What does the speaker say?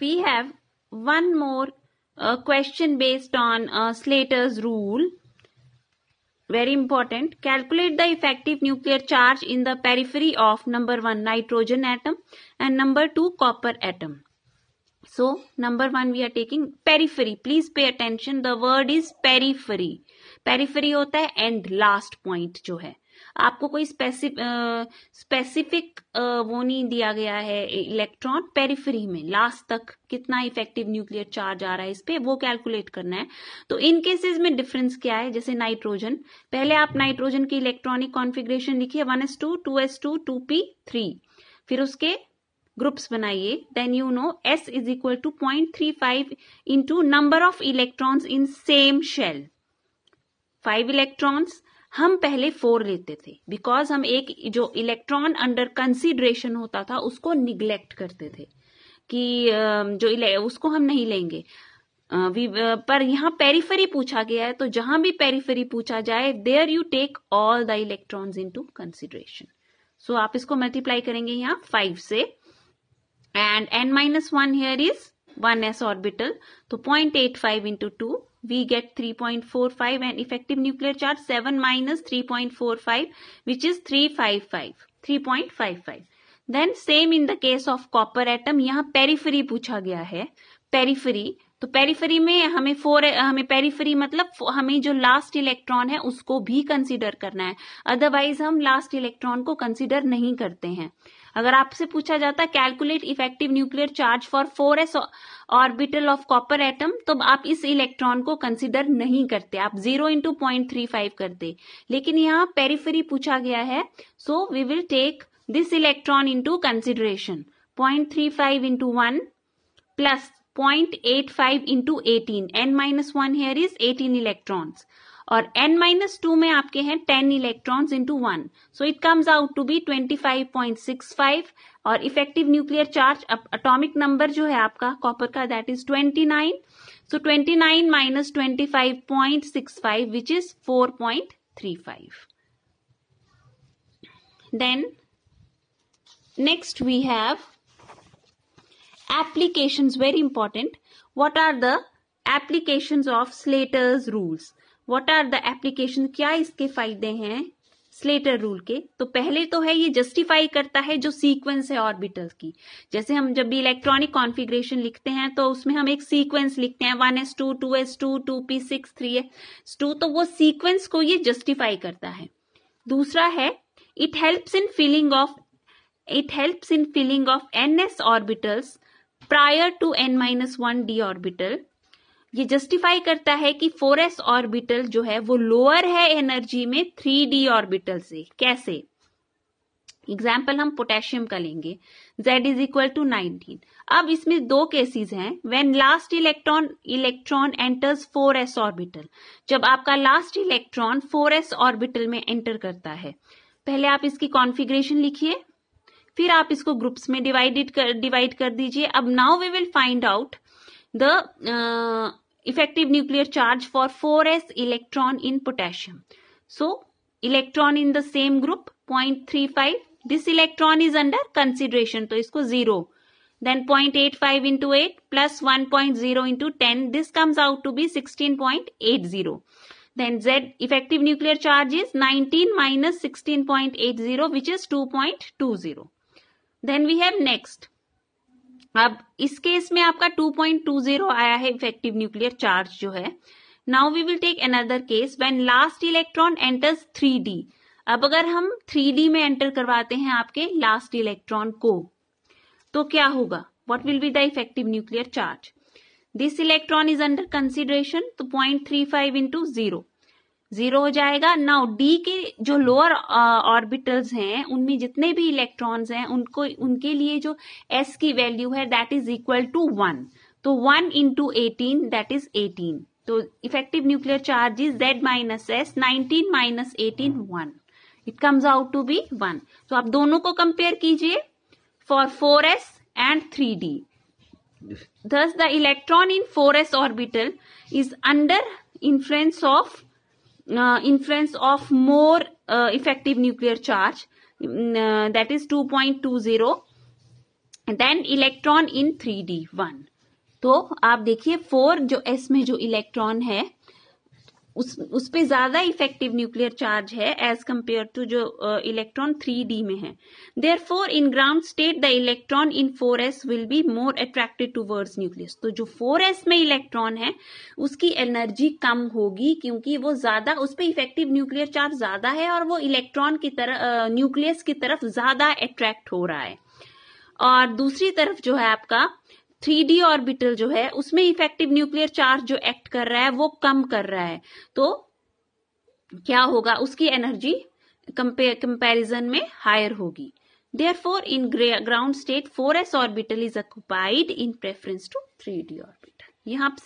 we have one more uh, question based on uh, Slater's rule. Very important. Calculate the effective nuclear charge in the periphery of number 1 nitrogen atom and number 2 copper atom. So, number 1 we are taking periphery. Please pay attention. The word is periphery. Periphery होता है end last point जो है आपको कोई specific वो नहीं दिया गया है इलेक्ट्रॉन पेरिफेरी में लास्ट तक कितना इफेक्टिव न्यूक्लियर चार्ज आ रहा है इस पर वो कैलकुलेट करना है तो इन केसेस में डिफरेंस क्या है जैसे नाइट्रोजन पहले आप नाइट्रोजन की इलेक्ट्रॉनिक कॉन्फिग्रेशन लिखिए one s two two s two two p three फिर उसके ग्रुप्स बनाइए then you know s is equal to point three five into number of electrons in same shell five electrons हम पहले four लेते थे because हम एक जो इलेक्ट्रॉन अंडर कंसिडरेशन होता था उसको निग्लेक्ट करते थे कि जो उसको हम नहीं लेंगे पर यहाँ पेरीफरी पूछा गया है तो जहां भी पेरीफरी पूछा जाए there you take all the electrons into consideration so आप इसको मल्टीप्लाई करेंगे यहाँ फाइव से and n minus one here is one s orbital तो point eight five into two we get 3.45 and effective nuclear charge 7 minus 3.45 which is 355 3.55 then same in the case of copper atom यहाँ periphery पूछा गया है periphery तो periphery में हमें four हमें periphery मतलब हमें जो लास्ट इलेक्ट्रॉन है उसको भी कंसिडर करना है अदरवाइज हम लास्ट इलेक्ट्रॉन को कंसिडर नहीं करते हैं अगर आपसे पूछा जाता calculate effective nuclear charge for four s orbital of copper atom तो आप इस इलेक्ट्रॉन को कंसिडर नहीं करते आप zero into point three five करते लेकिन यहाँ पेरीफेरी पूछा गया है so we will take this electron into consideration point three five into one plus point eight five into eighteen n minus one here is eighteen electron और n minus two में आपके हैं ten electrons into one so it comes out to be twenty five point six five और effective nuclear charge atomic number जो है आपका copper का that is twenty nine so twenty nine minus twenty five point six five which is four point three five then next we have application very important what are the application of Slater's rules what are the application क्या इसके फायदे हैं Slater rule के तो पहले तो है ये जस्टिफाई करता है जो सीक्वेंस है ऑर्बिटल की जैसे हम जब भी इलेक्ट्रॉनिक कॉन्फ़िगरेशन लिखते हैं तो उसमें हम एक सीक्वेंस लिखते हैं one s two two s two two p six three s two तो वो सीक्वेंस को ये जस्टिफाई करता है दूसरा है it helps in filling of it helps in filling of n s orbitals prior to n minus one d orbital ये justify करता है कि 4s ऑर्बिटल जो है वो लोअर है एनर्जी में 3d ऑर्बिटल से कैसे एग्जाम्पल हम पोटेशियम का लेंगे z is equal to nineteen अब इसमें दो केसेस हैं when last electron electron enters 4s orbital जब आपका लास्ट इलेक्ट्रॉन 4s ऑर्बिटल में एंटर करता है पहले आप इसकी कॉन्फिग्रेशन लिखिए फिर आप इसको ग्रुप्स में डिवाइडेड कर डिवाइड कर दीजिए अब now we will find out the uh, effective nuclear charge for 4s electron in potassium. So, electron in the same group 0.35. This electron is under consideration. So, isko 0. Then 0.85 into 8 plus 1.0 into 10. This comes out to be 16.80. Then Z effective nuclear charge is 19 minus 16.80 which is 2.20. Then we have next अब इस case में आपका 2.20 आया है effective nuclear charge जो है now we will take another case when last electron enters 3d अब अगर हम 3d में एंटर करवाते हैं आपके लास्ट इलेक्ट्रॉन को तो क्या होगा what will be the effective nuclear charge this electron is under consideration तो point three five into zero zero हो जाएगा नाउ डी के जो लोअर ऑर्बिटल्स uh, हैं उनमें जितने भी इलेक्ट्रॉन्स हैं उनको उनके लिए जो एस की वैल्यू है that is equal to one तो one into eighteen that is eighteen तो effective nuclear charge is Z minus S nineteen minus eighteen one it comes out to be one तो आप दोनों को कंपेयर कीजिए for four s and three d the electron in four s orbital is under influence of influence of more effective nuclear charge that is 2.20 point two zero then electron in three one तो आप देखिए four जो S में जो electron है उस उस पे ज्यादा इफेक्टिव न्यूक्लियर चार्ज है एज कंपेयर टू जो इलेक्ट्रॉन थ्री डी में है there four in ground state the electron in four s will be more attracted towards nucleus तो जो फोर एस में इलेक्ट्रॉन है उसकी एनर्जी कम होगी क्योंकि वो ज्यादा उस पर इफेक्टिव न्यूक्लियर चार्ज ज्यादा है और वो इलेक्ट्रॉन की तरफ न्यूक्लियस की तरफ ज्यादा अट्रैक्ट हो रहा है और दूसरी तरफ जो है आपका थ्री डी ऑर्बिटल जो है उसमें इफेक्टिव न्यूक्लियर चार्ज जो एक्ट कर रहा है वो कम कर रहा है तो क्या होगा उसकी एनर्जी कंपैरिजन में हायर होगी ground state four s 4s is occupied in preference to three 3d orbital यहाँ